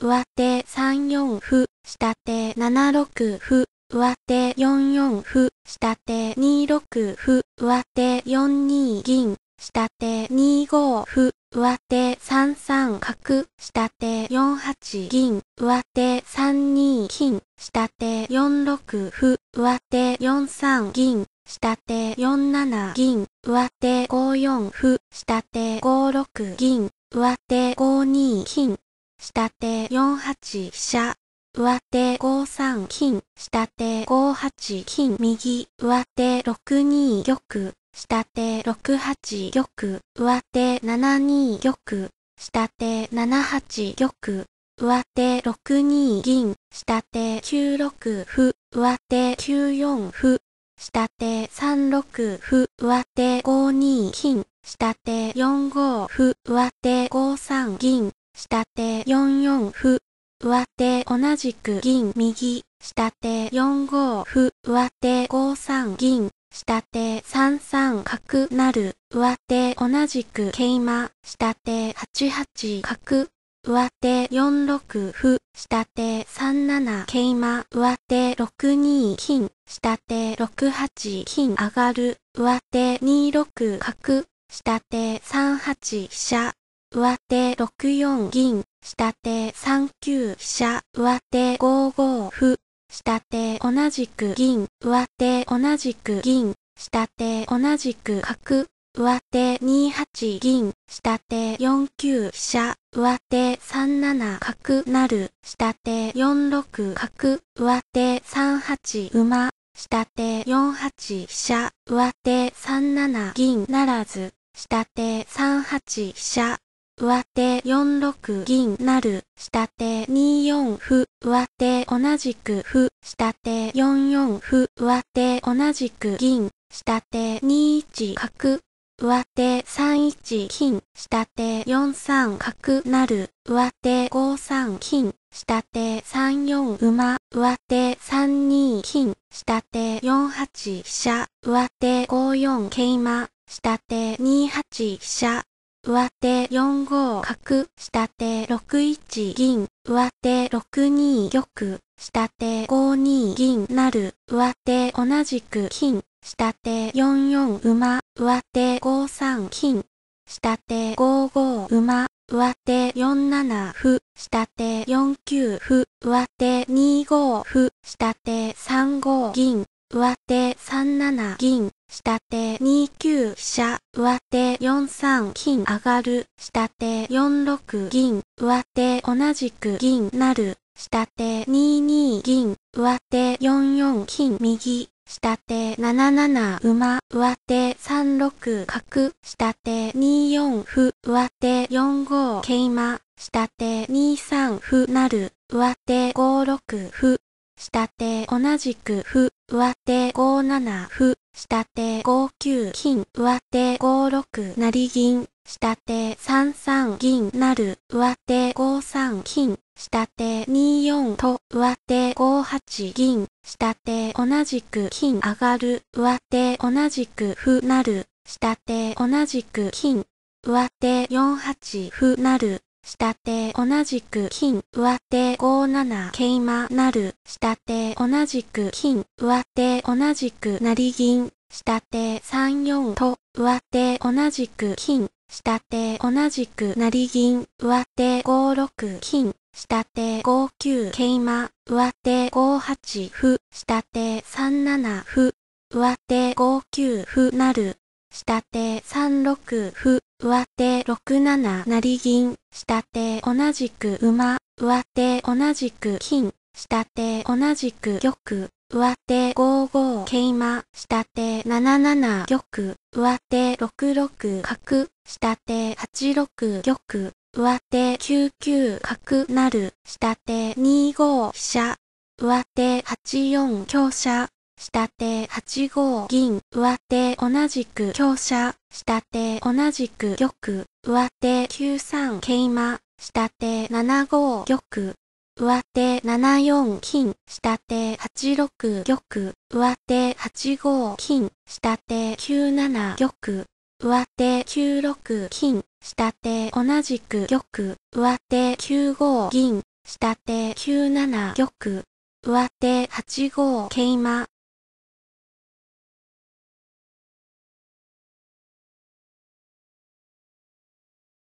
上手3四歩、下手7六歩、上手4四歩、下手2六歩、上手4二銀、下手2五歩、上手3三角、下手4八銀、上手3二金、下手4六歩、上手4三銀、下手4七銀、上手5四歩、下手5六銀、上手5二金、下手4八飛車、上手5三金、下手5八金、右、上手6二玉、下手6八玉、上手7二玉、下手7八玉、上手6二銀、下手9六歩、上手9四歩、下手3六歩、上手5二金、下手4五歩、上手5三銀、下手4四歩、上手同じく銀右、下手4五歩、上手5三銀、下手3三角なる、上手同じく桂馬、下手8八角、上手4六歩、下手3七桂馬、上手6二金、下手6八金上がる、上手2六角、下手3八飛車、上手6四銀、下手3九飛車、上手5五歩、下手同じく銀、上手同じく銀、下手同じく角、上手2八銀、下手4九飛車、上手3七角なる、下手4六角、上手3八馬、下手4八飛車、上手3七銀ならず、下手3八飛車、上手4六銀なる、下手2四歩、上手同じく歩、下手4四歩、上手同じく銀、下手2一角、上手3一金、下手4三角なる、上手5三金、下手3四馬、上手3二金、下手4八飛車、上手5四桂馬、下手2八飛車、上手4五角、下手6一銀、上手6二玉、下手5二銀なる、上手同じく金、下手4四馬、上手5三金、下手5五馬、上手4七歩、下手4九歩、上手2五歩、下手3五銀、上手3七銀、下手2九飛車、上手4三金上がる、下手4六銀、上手同じく銀なる、下手2二銀、上手4四金右、下手7七馬、上手3六角、下手2四歩、上手4五桂馬、下手2三歩なる、上手5六歩、下手同じくふ、上手5七ふ、下手5九金、上手5六成銀、下手3三銀なる、上手5三金、下手2四と、上手5八銀、下手同じく金上がる、上手同じくふ、なる、下手同じく金、上手4八ふ、なる、下手同じく金、上手5七桂馬なる、下手同じく金、上手同じく成銀、下手3四と、上手同じく金、下手同じく成銀、上手5六金、下手5九桂馬、上手5八歩、下手3七歩、上手5九歩なる、下手3六歩、上手6七成銀、下手同じく馬、上手同じく金、下手同じく玉、上手5五桂馬、下手7七玉、上手6六角、下手8六玉、上手9九角なる、下手2五飛車、上手8四香車、下手8五銀、上手同じく強者、下手同じく玉、上手9三桂馬、下手7五玉、上手7四金、下手8六玉、上手8五金、下手9七玉、上手9六金、下手同じく玉、上手9五銀、下手9七玉、上手8五桂馬、